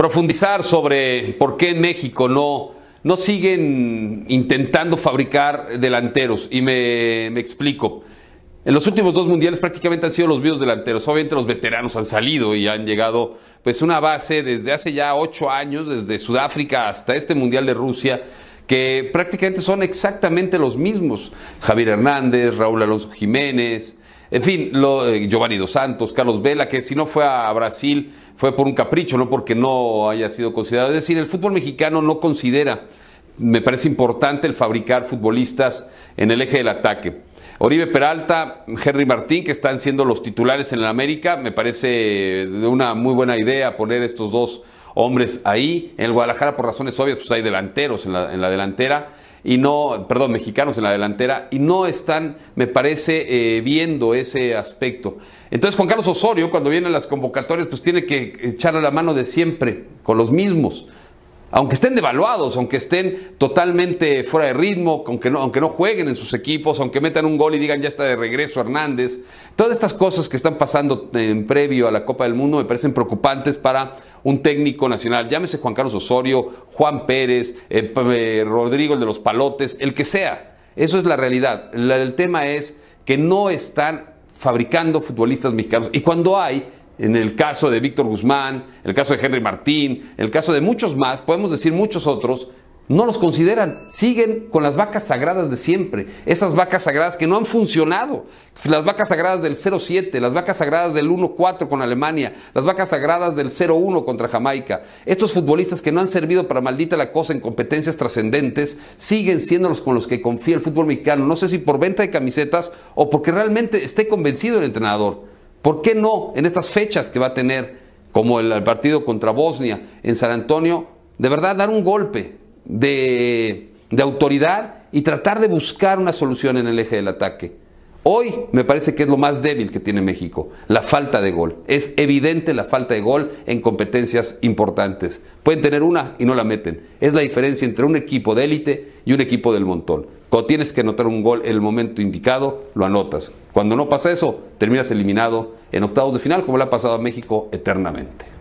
profundizar sobre por qué en México no, no siguen intentando fabricar delanteros. Y me, explico. En los últimos dos mundiales prácticamente han sido los mismos delanteros. Obviamente los veteranos han salido y han llegado pues una base desde hace ya ocho años, desde Sudáfrica hasta este mundial de Rusia, que prácticamente son exactamente los mismos. Javier Hernández, Raúl Alonso Jiménez, en fin, eh, Giovanni Dos Santos, Carlos Vela, que si no fue a Brasil fue por un capricho, no porque no haya sido considerado. Es decir, el fútbol mexicano no considera, me parece importante el fabricar futbolistas en el eje del ataque. Oribe Peralta, Henry Martín, que están siendo los titulares en el América, me parece una muy buena idea poner estos dos hombres ahí. En el Guadalajara, por razones obvias, pues hay delanteros en la delantera y no, perdón, mexicanos en la delantera y no están, me parece, eh, viendo ese aspecto. Entonces Juan Carlos Osorio, cuando vienen las convocatorias, pues tiene que echarle la mano de siempre con los mismos. Aunque estén devaluados, aunque estén totalmente fuera de ritmo, aunque no, aunque no jueguen en sus equipos, aunque metan un gol y digan ya está de regreso Hernández, todas estas cosas que están pasando eh, en previo a la Copa del Mundo me parecen preocupantes para un técnico nacional, llámese Juan Carlos Osorio, Juan Pérez, eh, eh, Rodrigo de los Palotes, el que sea. Eso es la realidad. el tema es que no están fabricando futbolistas mexicanos. Y cuando hay, en el caso de Víctor Guzmán, en el caso de Henry Martín, en el caso de muchos más, podemos decir muchos otros, no los consideran, siguen con las vacas sagradas de siempre, esas vacas sagradas que no han funcionado, las vacas sagradas del 07, las vacas sagradas del 1-4 con Alemania, las vacas sagradas del 0-1 contra Jamaica, estos futbolistas que no han servido para maldita la cosa en competencias trascendentes, siguen siendo los con los que confía el fútbol mexicano, no sé si por venta de camisetas o porque realmente esté convencido el entrenador. ¿Por qué no en estas fechas que va a tener, como el partido contra Bosnia en San Antonio, de verdad dar un golpe, de, autoridad y tratar de buscar una solución en el eje del ataque. Hoy me parece que es lo más débil que tiene México, la falta de gol. Es evidente la falta de gol en competencias importantes. Pueden tener una y no la meten. Es la diferencia entre un equipo de élite y un equipo del montón. Cuando tienes que anotar un gol en el momento indicado, lo anotas. Cuando no pasa eso, terminas eliminado en octavos de final, como le ha pasado a México eternamente.